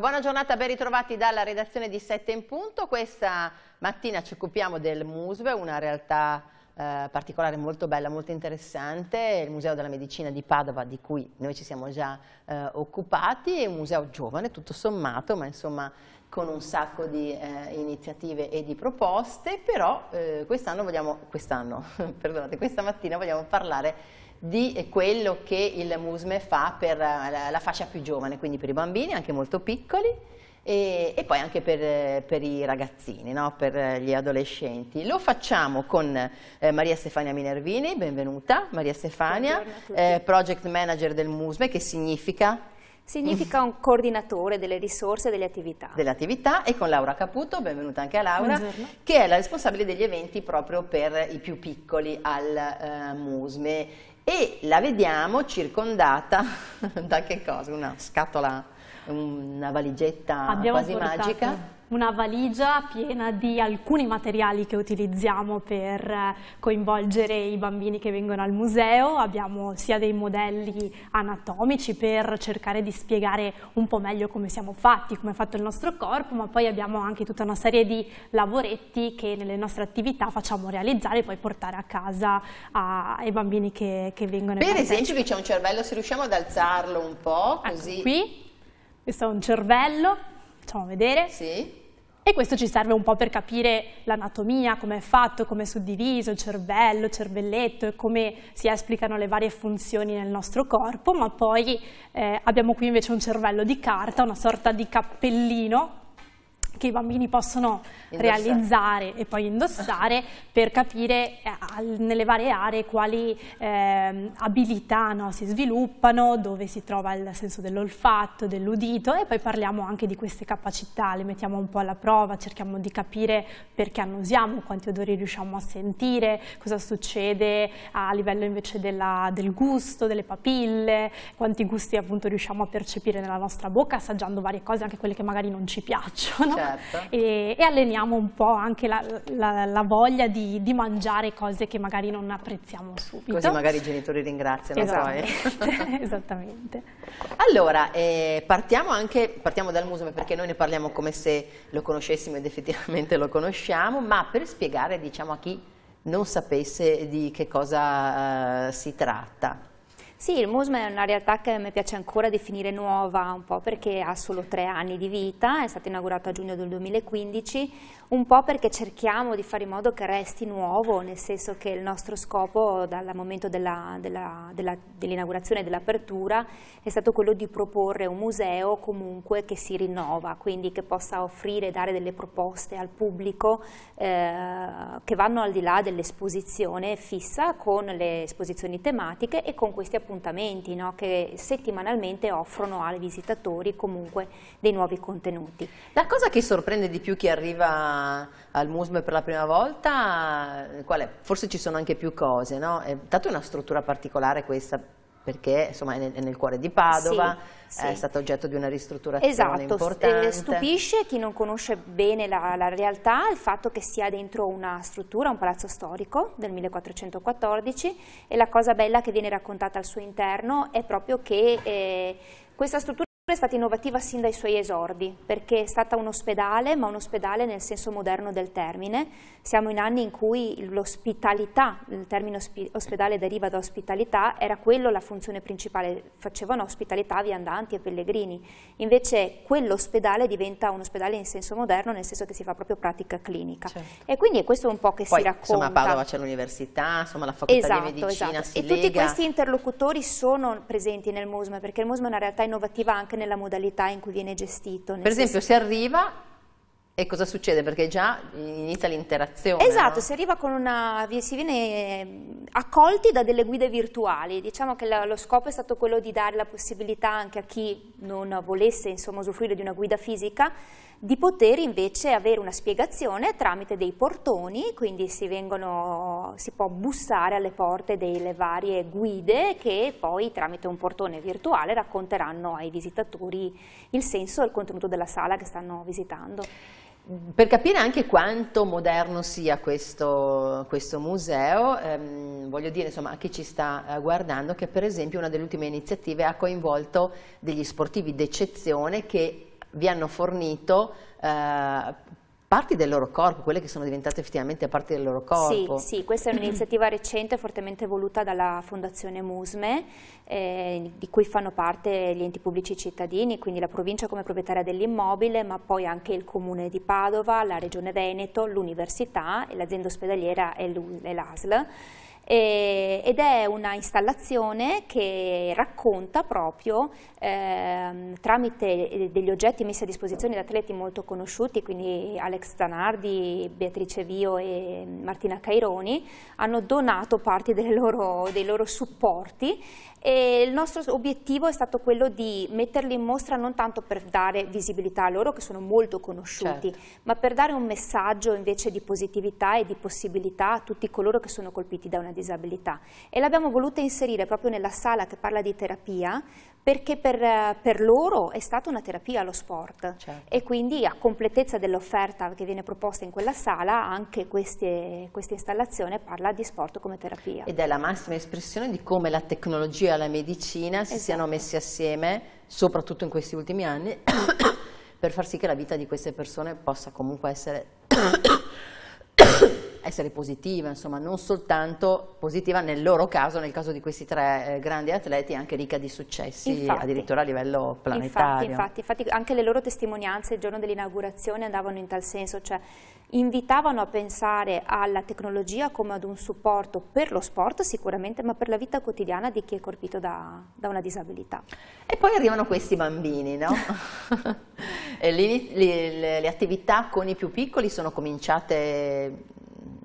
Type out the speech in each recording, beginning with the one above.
Una buona giornata, ben ritrovati dalla redazione di Sette in punto. Questa mattina ci occupiamo del MUSV, una realtà eh, particolare molto bella, molto interessante, il Museo della Medicina di Padova di cui noi ci siamo già eh, occupati, è un museo giovane tutto sommato, ma insomma con un sacco di eh, iniziative e di proposte, però eh, quest'anno vogliamo, quest'anno, perdonate, questa mattina vogliamo parlare di quello che il MUSME fa per eh, la, la fascia più giovane, quindi per i bambini anche molto piccoli e, e poi anche per, eh, per i ragazzini, no? per eh, gli adolescenti. Lo facciamo con eh, Maria Stefania Minervini, benvenuta Maria Stefania, eh, Project Manager del MUSME, che significa? Significa un coordinatore delle risorse e delle attività. Delle attività e con Laura Caputo, benvenuta anche a Laura, Buongiorno. che è la responsabile degli eventi proprio per i più piccoli al eh, MUSME e la vediamo circondata da che cosa? Una scatola, una valigetta Abbiamo quasi portato. magica una valigia piena di alcuni materiali che utilizziamo per eh, coinvolgere i bambini che vengono al museo, abbiamo sia dei modelli anatomici per cercare di spiegare un po' meglio come siamo fatti, come è fatto il nostro corpo, ma poi abbiamo anche tutta una serie di lavoretti che nelle nostre attività facciamo realizzare e poi portare a casa a, ai bambini che, che vengono. Per esempio qui c'è un cervello, se riusciamo ad alzarlo un po', ecco così. Ecco qui, questo è un cervello Facciamo vedere? Sì. E questo ci serve un po' per capire l'anatomia, come è fatto, come è suddiviso, il cervello, il cervelletto e come si esplicano le varie funzioni nel nostro corpo, ma poi eh, abbiamo qui invece un cervello di carta, una sorta di cappellino che i bambini possono indossare. realizzare e poi indossare per capire eh, nelle varie aree quali eh, abilità no, si sviluppano, dove si trova il senso dell'olfatto, dell'udito e poi parliamo anche di queste capacità, le mettiamo un po' alla prova, cerchiamo di capire perché annusiamo, quanti odori riusciamo a sentire, cosa succede a livello invece della, del gusto, delle papille, quanti gusti appunto riusciamo a percepire nella nostra bocca assaggiando varie cose, anche quelle che magari non ci piacciono. Certo certo. e, e, alleniamo un po' anche la, la, la voglia di, di, mangiare cose che magari non apprezziamo subito. Così magari i genitori ringraziano esattamente, poi. esattamente. Allora, eh, partiamo anche partiamo dal museo perché noi ne parliamo come se lo conoscessimo ed effettivamente lo conosciamo, ma per spiegare diciamo, a chi non sapesse di che cosa eh, si tratta. Sì, il MUSM è una realtà che mi piace ancora definire nuova, un po' perché ha solo tre anni di vita, è stata inaugurata a giugno del 2015, un po' perché cerchiamo di fare in modo che resti nuovo, nel senso che il nostro scopo dal momento dell'inaugurazione della, della, dell e dell'apertura è stato quello di proporre un museo comunque che si rinnova, quindi che possa offrire e dare delle proposte al pubblico eh, che vanno al di là dell'esposizione fissa con le esposizioni tematiche e con questi appuntamenti appuntamenti no? che settimanalmente offrono ai visitatori comunque dei nuovi contenuti. La cosa che sorprende di più chi arriva al MUSME per la prima volta, eh, qual è? forse ci sono anche più cose, no? è, eh, tanto è una struttura particolare questa, perché insomma, è, nel, è nel, cuore di Padova, sì, è sì. stato oggetto di una ristrutturazione esatto, eh, importante. Esatto, stupisce chi non conosce bene la, la, realtà il fatto che sia dentro una struttura, un palazzo storico del 1414 e la cosa bella che viene raccontata al suo interno è proprio che eh, questa struttura è stata innovativa sin dai suoi esordi, perché è stata un ospedale, ma un ospedale nel senso moderno del termine. Siamo in anni in cui l'ospitalità, il termine ospedale deriva da ospitalità, era quello la funzione principale, facevano ospitalità viandanti e pellegrini. Invece quell'ospedale diventa un ospedale in senso moderno, nel senso che si fa proprio pratica clinica. Certo. E quindi è questo un po' che Poi, si racconta. Insomma a Padova c'è l'università, insomma la facoltà esatto, di medicina, esatto. E lega. tutti questi interlocutori sono presenti nel MUSM, perché il MUSM è una realtà innovativa anche nella modalità in cui viene gestito. Per esempio, si arriva e cosa succede? Perché già inizia l'interazione. Esatto, no? si arriva con una. si viene ehm, accolti da delle guide virtuali. Diciamo che lo scopo è stato quello di dare la possibilità anche a chi non volesse insomma, usufruire di una guida fisica di poter invece avere una spiegazione tramite dei portoni, quindi si, vengono, si può bussare alle porte delle varie guide che poi tramite un portone virtuale racconteranno ai visitatori il senso e il contenuto della sala che stanno visitando per capire anche quanto moderno sia questo, questo museo, ehm, voglio dire insomma, a chi ci sta eh, guardando che per esempio una delle ultime iniziative ha coinvolto degli sportivi d'eccezione che vi hanno fornito eh, parti del loro corpo, quelle che sono diventate effettivamente parti del loro corpo. Sì, sì questa è un'iniziativa recente fortemente voluta dalla Fondazione Musme, eh, di cui fanno parte gli enti pubblici cittadini, quindi la provincia come proprietaria dell'immobile, ma poi anche il comune di Padova, la regione Veneto, l'università, e l'azienda ospedaliera e l'ASL eh, ed è una installazione che racconta proprio ehm, eh, tramite degli oggetti messi a disposizione da atleti molto conosciuti, quindi Alex Zanardi, Beatrice Vio e Martina Caironi, hanno donato parti loro, dei loro supporti e il nostro obiettivo è stato quello di metterli in mostra non tanto per dare visibilità a loro che sono molto conosciuti, certo. ma per dare un messaggio invece di positività e di possibilità a tutti coloro che sono colpiti da una disabilità e l'abbiamo voluta inserire proprio nella sala che parla di terapia perché per, per loro è stata una terapia lo sport certo. e quindi a completezza dell'offerta che viene proposta in quella sala anche queste, questa installazione parla di sport come terapia. Ed è la massima espressione di come la tecnologia e la medicina si esatto. siano messi assieme, soprattutto in questi ultimi anni, per far sì che la vita di queste persone possa comunque essere essere positiva, insomma, non soltanto positiva nel loro caso, nel caso di questi tre eh, grandi atleti, anche ricca di successi infatti, addirittura a livello planetario. Infatti, infatti, infatti anche le loro testimonianze il giorno dell'inaugurazione andavano in tal senso, cioè invitavano a pensare alla tecnologia come ad un supporto per lo sport sicuramente, ma per la vita quotidiana di chi è colpito da, da una disabilità. E poi arrivano questi bambini, no? le, le, le, le attività con i più piccoli sono cominciate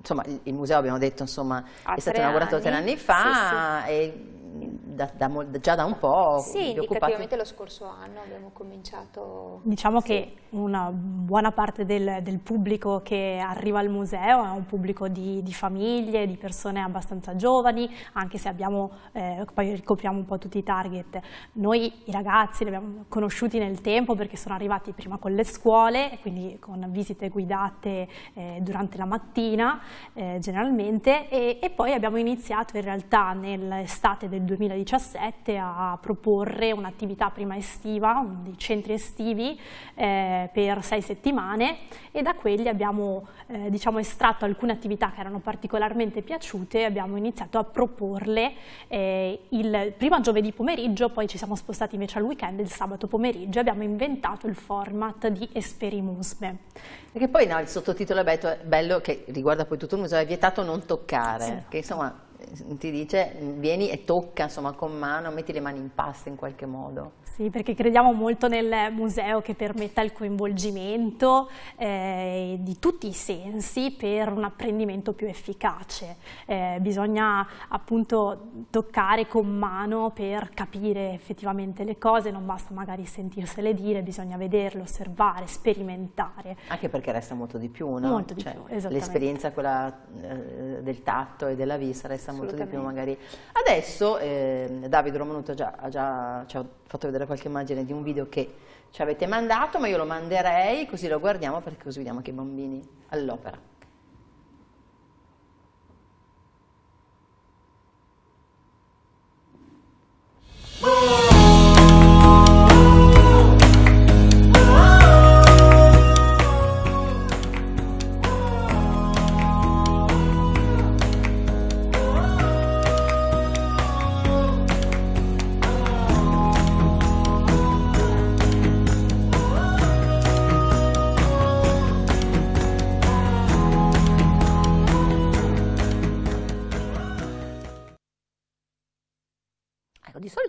insomma, il museo abbiamo detto insomma, è stato inaugurato tre anni fa sì, sì. e da, da, già da un po'. Sì, indicativamente lo scorso anno abbiamo cominciato... Diciamo sì. che una buona parte del, del, pubblico che arriva al museo è un pubblico di, di famiglie, di persone abbastanza giovani, anche se abbiamo, eh, poi ricopriamo un po' tutti i target. Noi i ragazzi li abbiamo conosciuti nel tempo perché sono arrivati prima con le scuole, quindi con visite guidate eh, durante la mattina eh, generalmente, e, e poi abbiamo iniziato in realtà nell'estate del del 2017 a proporre un'attività prima estiva, dei centri estivi eh, per sei settimane e da quelli abbiamo eh, diciamo, estratto alcune attività che erano particolarmente piaciute e abbiamo iniziato a proporle eh, il prima giovedì pomeriggio, poi ci siamo spostati invece al weekend il sabato pomeriggio e abbiamo inventato il format di Esperimusme. Perché poi no, il sottotitolo è bello, bello che riguarda poi tutto il museo, è vietato non toccare, sì. che insomma ti dice vieni e tocca insomma con mano, metti le mani in pasta in qualche modo. Sì, perché crediamo molto nel museo che permetta il coinvolgimento eh, di tutti i sensi per un apprendimento più efficace. Eh, bisogna appunto toccare con mano per capire effettivamente le cose, non basta magari sentirsele dire, bisogna vederle, osservare, sperimentare. Anche perché resta molto di più, no? Molto cioè, di più, esattamente. L'esperienza quella eh, del tatto e della vista resta molto di più magari. Adesso eh, Davide Romanuto già, ha già ci ha fatto vedere qualche immagine di un video che ci avete mandato, ma io lo manderei così lo guardiamo perché così vediamo anche i bambini all'opera. Oh!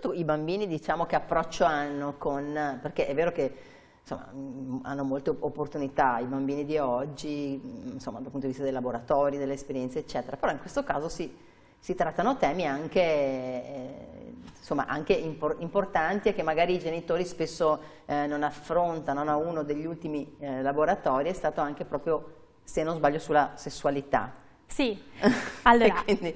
soprattutto i bambini diciamo che approccio hanno con, perché è vero che insomma, mm, hanno molte opportunità i bambini di oggi, mm, insomma, dal punto di vista dei laboratori, delle esperienze eccetera, però in questo caso si, si trattano temi anche, eh, insomma, anche impor importanti e che magari i genitori spesso eh, non affrontano, no? uno degli ultimi eh, laboratori è stato anche proprio, se non sbaglio, sulla sessualità. Sì, allora, quindi,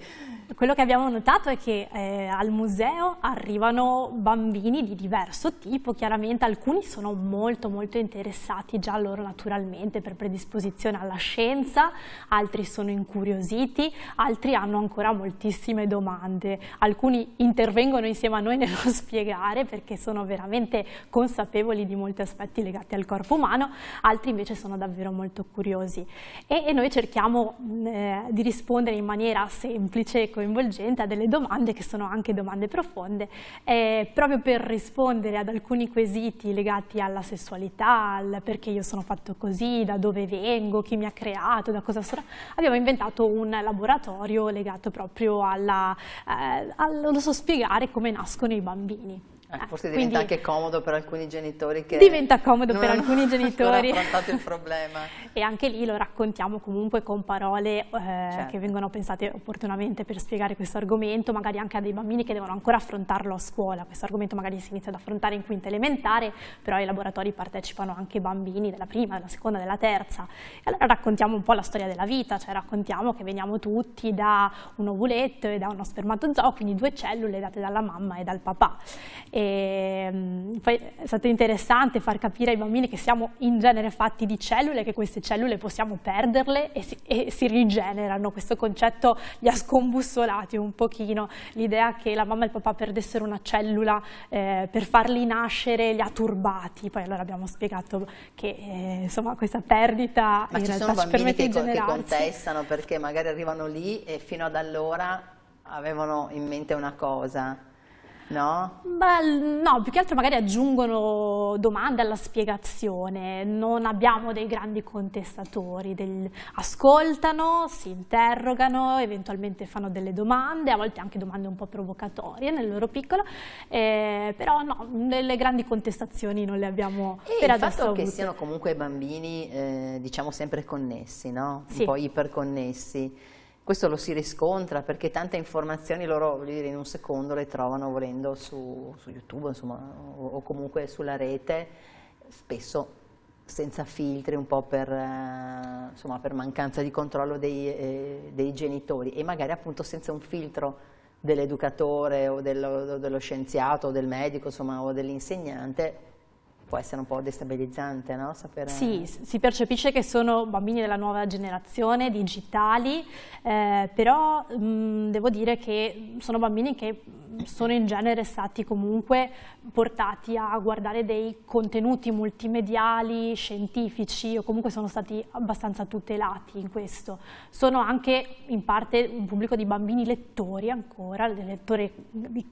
quello che abbiamo notato è che eh, al museo arrivano bambini di diverso tipo, chiaramente alcuni sono molto molto interessati già loro naturalmente per predisposizione alla scienza, altri sono incuriositi, altri hanno ancora moltissime domande, alcuni intervengono insieme a noi nello spiegare perché sono veramente consapevoli di molti aspetti legati al corpo umano, altri invece sono davvero molto curiosi e, e noi cerchiamo mm, eh, di rispondere in maniera semplice e coinvolgente, a delle domande che sono anche domande profonde, eh, proprio per rispondere ad alcuni quesiti legati alla sessualità, al perché io sono fatto così, da dove vengo, chi mi ha creato, da cosa sono, abbiamo inventato un laboratorio legato proprio alla, eh, allo so spiegare come nascono i bambini. Eh, forse diventa Quindi, anche comodo per alcuni genitori che diventa comodo per alcuni genitori affrontato il problema e anche lì lo raccontiamo comunque con parole eh, certo. che vengono pensate opportunamente per spiegare questo argomento magari anche a dei bambini che devono ancora affrontarlo a scuola questo argomento magari si inizia ad affrontare in quinta elementare però ai laboratori partecipano anche bambini della prima, della seconda, della terza e allora raccontiamo un po' la storia della vita cioè raccontiamo che veniamo tutti da un ovuletto e da uno spermatozoo quindi due cellule date dalla mamma e dal papà e e ehm, poi è stato interessante far capire ai bambini che siamo in genere fatti di cellule, che queste cellule possiamo perderle e si, e si rigenerano. Questo concetto li ha scombussolati un pochino. L'idea che la mamma e il papà perdessero una cellula eh, per farli nascere li ha turbati. Poi allora abbiamo spiegato che eh, insomma, questa perdita Ma in ci realtà ci permette di generarsi. bambini che contestano perché magari arrivano lì e fino ad allora avevano in mente una cosa No? Beh, no, più che altro magari aggiungono domande alla spiegazione, non abbiamo dei grandi contestatori, del... ascoltano, si interrogano, eventualmente fanno delle domande, a volte anche domande un po' provocatorie nel loro piccolo, eh, però no, delle grandi contestazioni non le abbiamo e per il adesso fatto che siano comunque bambini eh, diciamo sempre connessi, no? Sì. un po' iperconnessi, questo lo si riscontra perché tante informazioni loro dire, in un secondo le trovano volendo su, su YouTube insomma, o, o comunque sulla rete, spesso senza filtri, un po' per, eh, insomma, per mancanza di controllo dei, eh, dei, genitori e magari appunto senza un filtro dell'educatore o dello, dello, scienziato o del medico insomma, o dell'insegnante può essere un po' destabilizzante, no? Sapere... Sì, si percepisce che sono bambini della nuova generazione, digitali, eh, però mh, devo dire che sono bambini che sono in genere stati comunque portati a guardare dei contenuti multimediali, scientifici o comunque sono stati abbastanza tutelati in questo. Sono anche in parte un pubblico di bambini lettori ancora, lettori di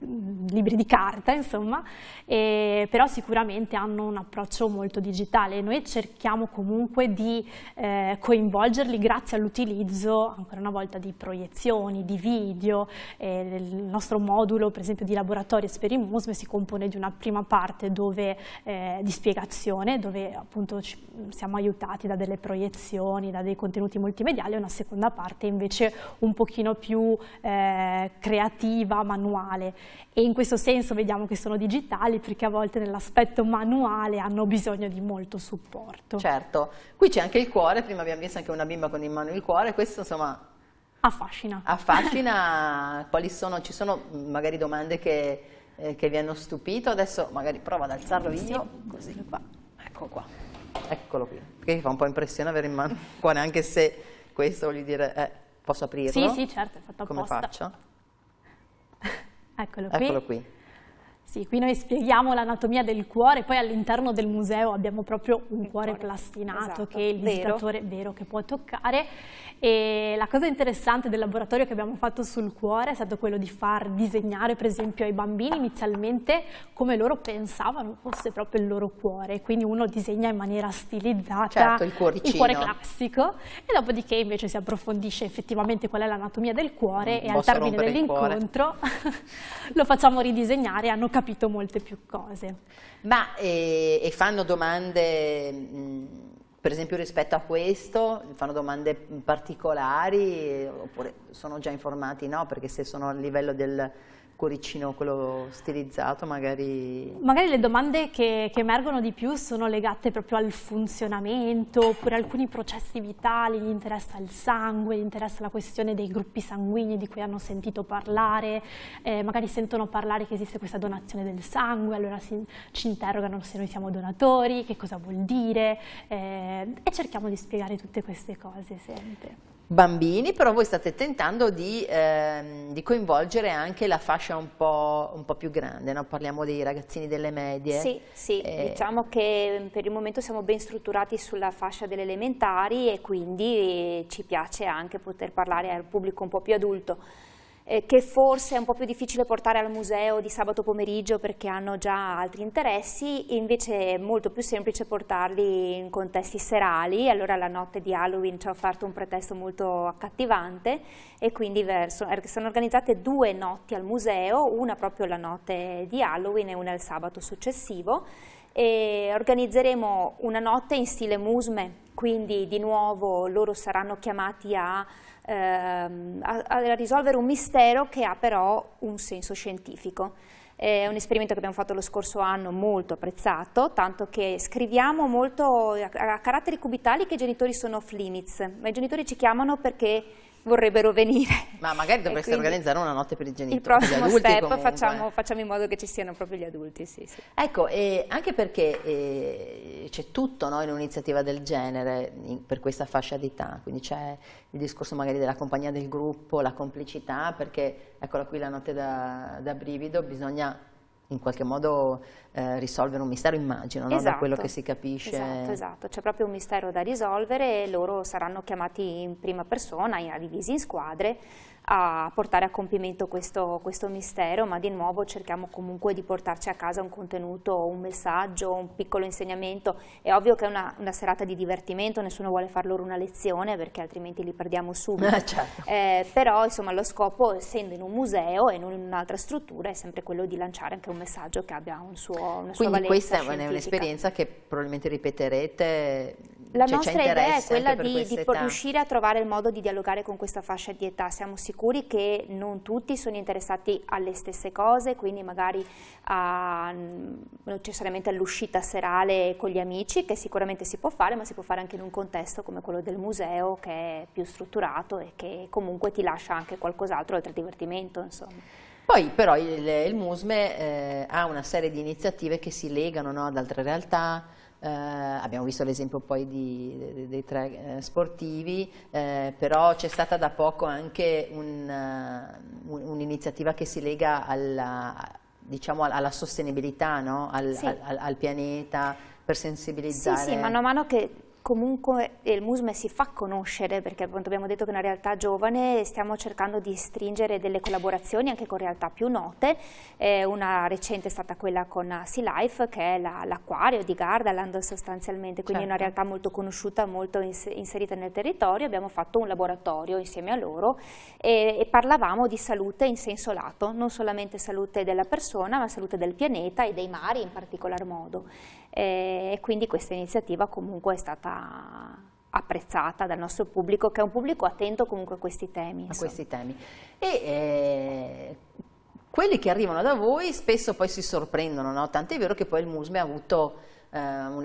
libri di carta insomma, e, però sicuramente hanno un approccio molto digitale. Noi cerchiamo comunque di eh, coinvolgerli grazie all'utilizzo, ancora una volta, di proiezioni, di video. Eh, il nostro modulo, per esempio, di laboratorio Esperimusme si compone di una prima parte dove, eh, di spiegazione, dove appunto ci, siamo aiutati da delle proiezioni, da dei contenuti multimediali, e una seconda parte invece un pochino più eh, creativa, manuale. E in questo senso vediamo che sono digitali perché a volte nell'aspetto manuale male hanno bisogno di molto supporto. Certo, qui c'è anche il cuore, prima abbiamo visto anche una bimba con in mano il cuore, questo insomma... Affascina. Affascina, quali sono, ci sono magari domande che, eh, che vi hanno stupito, adesso magari prova ad alzarlo sì, io, così qua, ecco qua, eccolo qui, perché fa un po' impressione avere in mano il cuore, anche se questo voglio dire, eh, posso aprirlo? Sì, sì, certo, è fatto apposta. Come faccio? Eccolo qui. Eccolo qui. Sì, qui noi spieghiamo l'anatomia del cuore, poi all'interno del museo abbiamo proprio un il cuore, plastinato esatto, che il visitatore vero. vero che può toccare e la cosa interessante del laboratorio che abbiamo fatto sul cuore è stato quello di far disegnare per esempio ai bambini inizialmente come loro pensavano fosse proprio il loro cuore, quindi uno disegna in maniera stilizzata certo, il, il cuore classico e dopodiché invece si approfondisce effettivamente qual è l'anatomia del cuore non e al termine dell'incontro lo facciamo ridisegnare, hanno capito capito molte più cose. Ma e, eh, e fanno domande... Mh, per esempio rispetto a questo fanno domande particolari eh, oppure sono già informati no perché se sono a livello del, cuoricino quello stilizzato magari... Magari le domande che, che, emergono di più sono legate proprio al funzionamento oppure alcuni processi vitali, gli interessa il sangue, gli interessa la questione dei gruppi sanguigni di cui hanno sentito parlare, eh, magari sentono parlare che esiste questa donazione del sangue, allora si, ci interrogano se noi siamo donatori, che cosa vuol dire eh, e cerchiamo di spiegare tutte queste cose sempre bambini, però voi state tentando di, ehm, di coinvolgere anche la fascia un po', un po più grande, no? parliamo dei ragazzini delle medie. Sì, sì. Eh. diciamo che mm, per il momento siamo ben strutturati sulla fascia delle elementari e quindi eh, ci piace anche poter parlare al pubblico un po' più adulto eh, che forse è un po' più difficile portare al museo di sabato pomeriggio perché hanno già altri interessi, invece è molto più semplice portarli in contesti serali, allora la notte di Halloween ci ha offerto un pretesto molto accattivante e quindi verso, er-, sono organizzate due notti al museo, una proprio la notte di Halloween e una il sabato successivo e organizzeremo una notte in stile musme, quindi di nuovo loro saranno chiamati a ehm, a, a, risolvere un mistero che ha però un senso scientifico. È un esperimento che abbiamo fatto lo scorso anno molto apprezzato, tanto che scriviamo molto a, a caratteri cubitali che i genitori sono off limits, ma i genitori ci chiamano perché vorrebbero venire. Ma magari dovreste organizzare una notte per i genitori. Il prossimo step facciamo, facciamo, in modo che ci siano proprio gli adulti. Sì, sì. Ecco, eh, anche perché eh, c'è tutto no, in un'iniziativa del genere in, per questa fascia d'età, quindi c'è il discorso magari della compagnia del gruppo, la complicità, perché eccola qui la notte da, da brivido, bisogna in qualche modo eh, risolvere un mistero, immagino, esatto, da quello che si capisce. Esatto, esatto. c'è proprio un mistero da risolvere e loro saranno chiamati in prima persona, divisi in squadre, a portare a compimento questo, questo mistero, ma di nuovo cerchiamo comunque di portarci a casa un contenuto, un messaggio, un piccolo insegnamento. È ovvio che è una, una serata di divertimento, nessuno vuole far loro una lezione perché altrimenti li perdiamo subito. Ah, certo. eh, però insomma lo scopo, essendo in un museo e non in un'altra struttura, è sempre quello di lanciare anche un messaggio che abbia un suo, una Quindi sua valenza Quindi questa è un'esperienza che probabilmente ripeterete la cioè, nostra idea è quella di, di riuscire a trovare il modo di dialogare con questa fascia di età. Siamo sicuri che non tutti sono interessati alle stesse cose, quindi magari a, necessariamente all'uscita serale con gli amici, che sicuramente si può fare, ma si può fare anche in un contesto come quello del museo, che è più strutturato e che comunque ti lascia anche qualcos'altro oltre al divertimento. Insomma. Poi però il, il MUSME eh, ha una serie di iniziative che si legano no, ad altre realtà, eh, abbiamo visto l'esempio poi di, dei tre eh, sportivi, eh, però c'è stata da poco anche eh, un'iniziativa un, un che si lega alla, diciamo, alla sostenibilità, no? al, sì. al, al, al pianeta, per sensibilizzare. Sì, sì, mano a mano che comunque il MUSME si fa conoscere perché appunto abbiamo detto che è una realtà giovane e stiamo cercando di stringere delle collaborazioni anche con realtà più note, eh, una recente è stata quella con Sea Life che è l'acquario la, di Gardaland sostanzialmente, quindi certo. una realtà molto conosciuta, molto ins inserita nel territorio, abbiamo fatto un laboratorio insieme a loro e, e parlavamo di salute in senso lato, non solamente salute della persona ma salute del pianeta e dei mari in particolar modo e quindi questa iniziativa comunque è stata apprezzata dal nostro pubblico, che è un pubblico attento comunque a questi temi. Insomma. A questi temi. E eh, quelli che arrivano da voi spesso poi si sorprendono, no? tant'è vero che poi il MUSME ha avuto eh,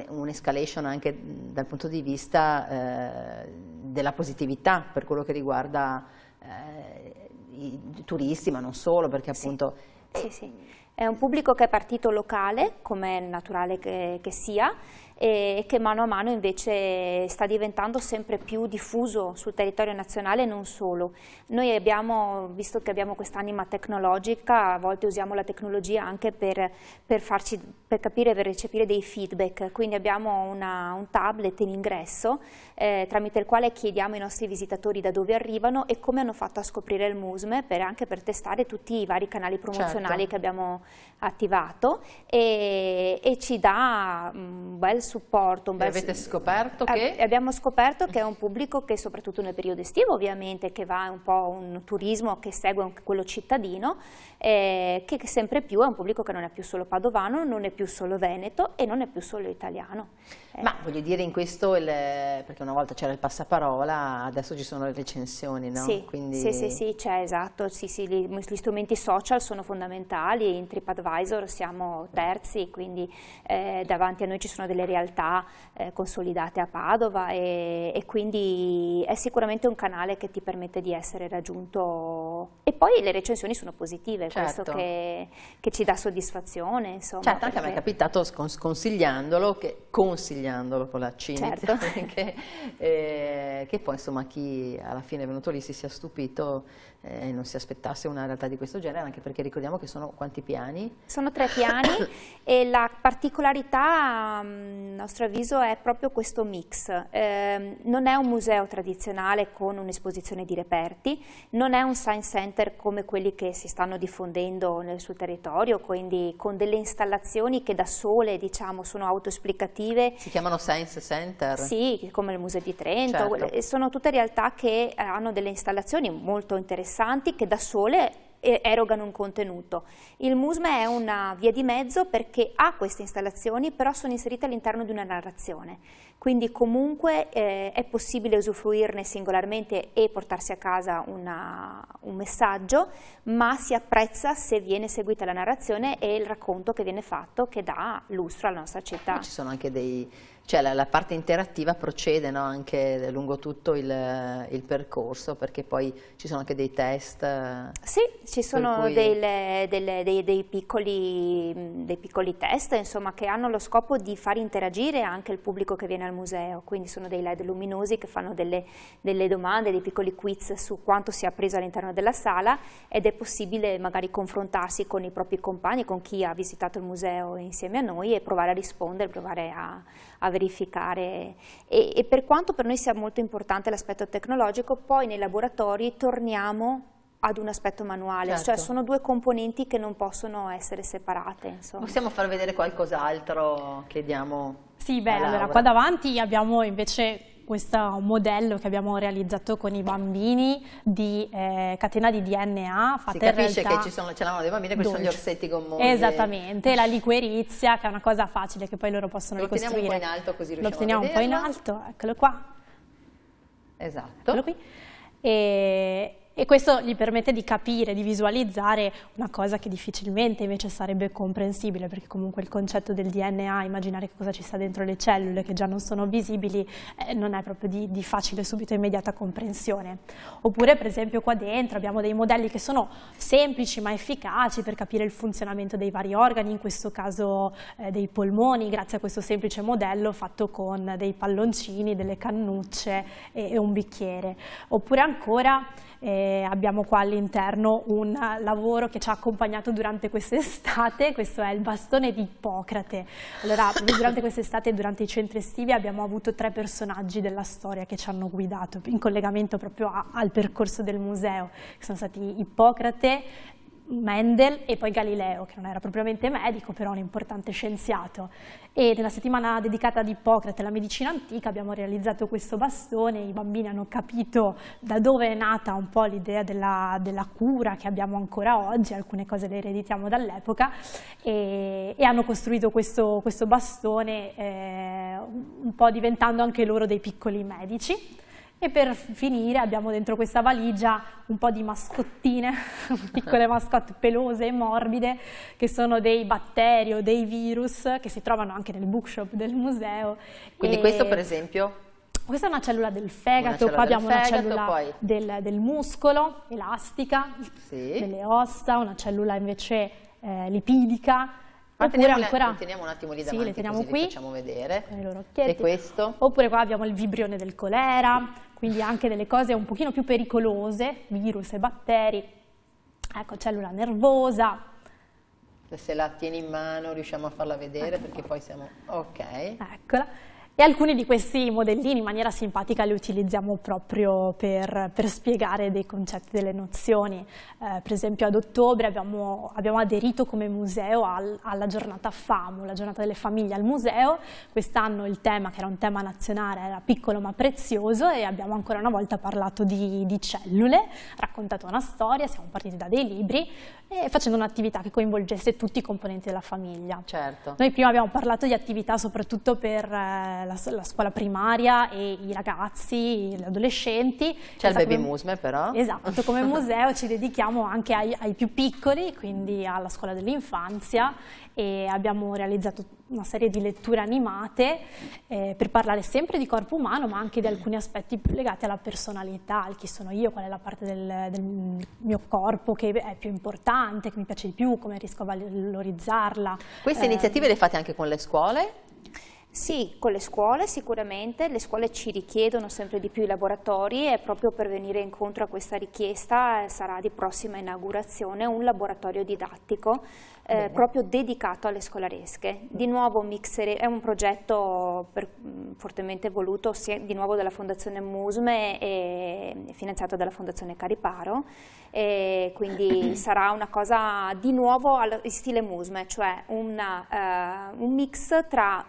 un'escalation anche dal punto di vista eh, della positività per quello che riguarda eh, i turisti, ma non solo, perché appunto... Sì. Sì, sì. È un pubblico che è partito locale, come è naturale che, che sia, e che mano a mano invece sta diventando sempre più diffuso sul territorio nazionale e non solo. Noi abbiamo, visto che abbiamo quest'anima tecnologica, a volte usiamo la tecnologia anche per, per, farci, per capire e recepire dei feedback, quindi abbiamo una, un tablet in ingresso eh, tramite il quale chiediamo ai nostri visitatori da dove arrivano e come hanno fatto a scoprire il MUSME, per, anche per testare tutti i vari canali certo. promozionali certo. che abbiamo attivato e, e, ci dà mm, un bel supporto. Un bel avete scoperto eh, che? Abbiamo scoperto che è un pubblico che soprattutto nel periodo estivo ovviamente, che va un po' un turismo che segue anche quello cittadino, eh, che sempre più è un pubblico che non è più solo padovano, non è più solo veneto e non è più solo italiano. Eh. Ma voglio dire in questo, il, perché una volta c'era il passaparola, adesso ci sono le recensioni, no? Sì, Quindi... sì, sì, sì cioè, esatto, sì, sì, gli, gli strumenti social sono fondamentali, TripAdvisor siamo terzi, quindi eh, davanti a noi ci sono delle realtà eh, consolidate a Padova e, e, quindi è sicuramente un canale che ti permette di essere raggiunto. E poi le recensioni sono positive, certo. questo che, che, ci dà soddisfazione. Insomma, certo, anche a me è capitato sconsigliandolo, che, consigliandolo con la C, certo. che, eh, che poi insomma chi alla fine è venuto lì si sia stupito eh, e non si aspettasse una realtà di questo genere, anche perché ricordiamo che sono quanti piani? piani? Sono tre piani e la particolarità mm, a nostro avviso è proprio questo mix. Eh, non è un museo tradizionale con un'esposizione di reperti, non è un science center come quelli che si stanno diffondendo nel, suo territorio, quindi con delle installazioni che da sole diciamo, sono autoesplicative. Si chiamano science center? Sì, come il museo di Trento, certo. sono tutte realtà che hanno delle installazioni molto interessanti che da sole erogano un contenuto. Il MUSME è una via di mezzo perché ha queste installazioni, però sono inserite all'interno di una narrazione, quindi comunque eh, è possibile usufruirne singolarmente e portarsi a casa una, un messaggio, ma si apprezza se viene seguita la narrazione e il racconto che viene fatto che dà lustro alla nostra città. Ci sono anche dei cioè la, la, parte interattiva procede no, anche lungo tutto il, il, percorso perché poi ci sono anche dei test. Eh, sì, ci sono cui... delle, delle, dei, dei, piccoli, dei, piccoli, test insomma, che hanno lo scopo di far interagire anche il pubblico che viene al museo, quindi sono dei led luminosi che fanno delle, delle domande, dei piccoli quiz su quanto si è appreso all'interno della sala ed è possibile magari confrontarsi con i propri compagni, con chi ha visitato il museo insieme a noi e provare a rispondere, provare a, a verificare e, e per quanto per noi sia molto importante l'aspetto tecnologico, poi nei laboratori torniamo ad un aspetto manuale, cioè certo. cioè sono due componenti che non possono essere separate. Insomma. Possiamo far vedere qualcos'altro che diamo? Sì, beh, allora qua davanti abbiamo invece questo modello che abbiamo realizzato con i bambini di eh, catena di DNA. Fatta si capisce in che ci sono, ce l'hanno dei bambini, questi sono gli orsetti con moglie. Esattamente, la liquerizia che è una cosa facile che poi loro possono Lo ricostruire. Lo teniamo un po' in alto così riusciamo Lo teniamo un po' in alto, eccolo qua. Esatto. Eccolo qui. E, e questo gli permette di capire, di visualizzare una cosa che difficilmente invece sarebbe comprensibile, perché comunque il concetto del DNA, immaginare che cosa ci sta dentro le cellule che già non sono visibili, eh, non è proprio di, di facile, subito immediata comprensione. Oppure per esempio qua dentro abbiamo dei modelli che sono semplici ma efficaci per capire il funzionamento dei vari organi, in questo caso eh, dei polmoni, grazie a questo semplice modello fatto con dei palloncini, delle cannucce e, e un bicchiere. Oppure ancora... Eh, abbiamo qua all'interno un lavoro che ci ha accompagnato durante quest'estate, questo è il bastone di Ippocrate. Allora, durante quest'estate e durante i centri estivi abbiamo avuto tre personaggi della storia che ci hanno guidato in collegamento proprio a, al percorso del museo, che sono stati Ippocrate, Mendel e poi Galileo, che non era propriamente medico, però un importante scienziato. E nella settimana dedicata ad Ippocrate e alla medicina antica abbiamo realizzato questo bastone, i bambini hanno capito da dove è nata un po' l'idea della, della, cura che abbiamo ancora oggi, alcune cose le ereditiamo dall'epoca, e, e, hanno costruito questo, questo bastone eh, un po' diventando anche loro dei piccoli medici. E per finire abbiamo dentro questa valigia un po' di mascottine, piccole mascotte pelose e morbide, che sono dei batteri o dei virus che si trovano anche nel bookshop del museo. Quindi e questo per esempio? Questa è una cellula del fegato, qua abbiamo una cellula, abbiamo fegato, una cellula del, del, muscolo, elastica, sì. delle ossa, una cellula invece eh, lipidica, ma teniamole, ancora... le teniamo un attimo lì davanti sì, le teniamo qui. facciamo vedere. E questo. Oppure qua abbiamo il vibrione del colera, quindi anche delle cose un pochino più pericolose, virus e batteri, ecco, cellula nervosa. Se la tieni in mano riusciamo a farla vedere ecco perché qua. poi siamo... ok. Eccola. E alcuni di questi modellini in maniera simpatica li utilizziamo proprio per, per spiegare dei concetti, delle nozioni. Eh, per esempio ad ottobre abbiamo, abbiamo aderito come museo al, alla giornata FAMU, la giornata delle famiglie al museo. Quest'anno il tema, che era un tema nazionale, era piccolo ma prezioso e abbiamo ancora una volta parlato di, di cellule, raccontato una storia, siamo partiti da dei libri e facendo un'attività che coinvolgesse tutti i componenti della famiglia. Certo. Noi prima abbiamo parlato di attività soprattutto per... Eh, la, la, scuola primaria e i ragazzi, gli adolescenti. C'è il Baby come, Musme però. Esatto, come museo ci dedichiamo anche ai, ai più piccoli, quindi alla scuola dell'infanzia e abbiamo realizzato una serie di letture animate eh, per parlare sempre di corpo umano ma anche di alcuni aspetti legati alla personalità, al chi sono io, qual è la parte del, del mio corpo che è più importante, che mi piace di più, come riesco a valorizzarla. Queste eh, iniziative le fate anche con le scuole? Sì, con le scuole sicuramente, le scuole ci richiedono sempre di più i laboratori e proprio per venire incontro a questa richiesta eh, sarà di prossima inaugurazione un laboratorio didattico eh, proprio dedicato alle scolaresche. Di nuovo è un progetto per, fortemente voluto sia di nuovo dalla Fondazione Musme e finanziato dalla Fondazione Cariparo e quindi sarà una cosa di nuovo in stile Musme, cioè una, uh, un mix tra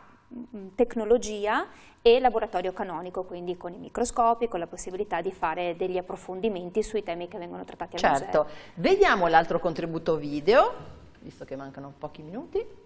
tecnologia e laboratorio canonico, quindi con i microscopi, con la possibilità di fare degli approfondimenti sui temi che vengono trattati al certo. Certo, vediamo l'altro contributo video, visto che mancano pochi minuti.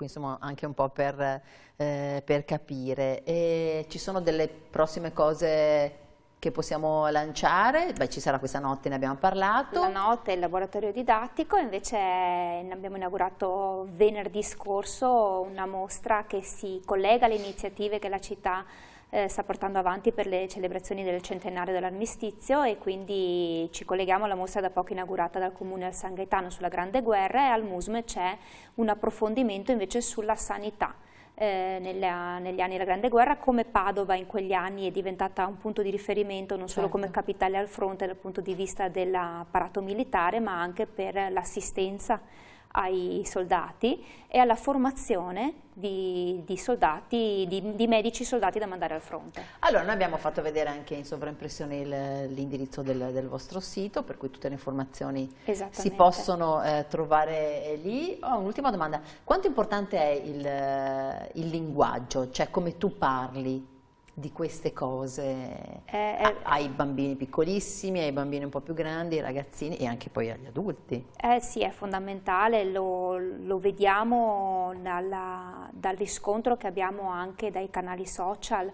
qui insomma anche un po' per, eh, per capire. E ci sono delle prossime cose che possiamo lanciare, Beh, ci sarà questa notte, ne abbiamo parlato. La notte il laboratorio didattico, invece abbiamo inaugurato venerdì scorso una mostra che si collega alle iniziative che la città ha eh, sta portando avanti per le celebrazioni del centenario dell'armistizio e quindi ci colleghiamo alla mostra da poco inaugurata dal Comune al San Gaetano sulla Grande Guerra e al Musme c'è un approfondimento invece sulla sanità. Eh, nella, negli anni della Grande Guerra, come Padova in quegli anni è diventata un punto di riferimento non solo certo. come capitale al fronte dal punto di vista dell'apparato militare, ma anche per l'assistenza ai soldati e alla formazione di, di, soldati, di, di, medici soldati da mandare al fronte. Allora, noi abbiamo fatto vedere anche in sovraimpressione l'indirizzo del, del, vostro sito, per cui tutte le informazioni si possono eh, trovare eh, lì. Ho oh, un'ultima domanda, quanto importante è il, eh, il linguaggio, cioè come tu parli? di queste cose eh, eh, ai bambini piccolissimi, ai bambini un po' più grandi, ai ragazzini e anche poi agli adulti. Eh sì, è fondamentale, lo, lo vediamo dalla, dal riscontro che abbiamo anche dai canali social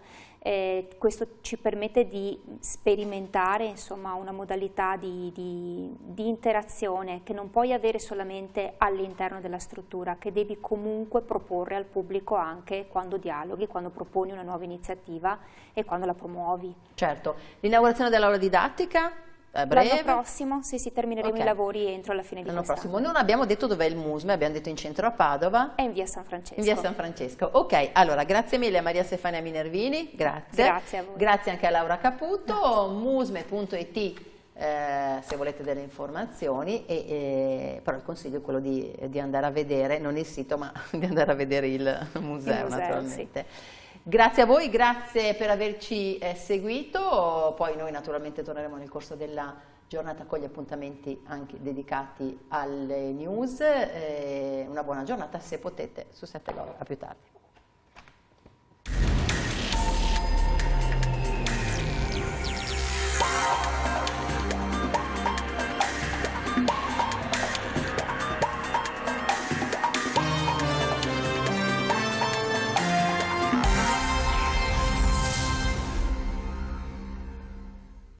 eh, questo ci permette di sperimentare insomma, una modalità di, di, di interazione che non puoi avere solamente all'interno della struttura, che devi comunque proporre al pubblico anche quando dialoghi, quando proponi una nuova iniziativa e quando la promuovi. Certo, l'inaugurazione dell'aula didattica? Eh, breve? L'anno prossimo, sì, sì, termineremo okay. i lavori entro la fine di L'anno prossimo. Non abbiamo detto dov'è il MUSME, abbiamo detto in centro a Padova. È in via San Francesco. In via San Francesco. Ok, allora grazie mille a Maria Stefania Minervini, grazie. Grazie a voi. Grazie anche a Laura Caputo, musme.it eh, se volete delle informazioni, e, e, però il consiglio è quello di, di, andare a vedere, non il sito, ma di andare a vedere il museo, il museo naturalmente. Sì. Grazie a voi, grazie per averci eh, seguito, poi noi naturalmente torneremo nel corso della giornata con gli appuntamenti anche dedicati alle news, eh, una buona giornata se potete su 7 Gol, a più tardi.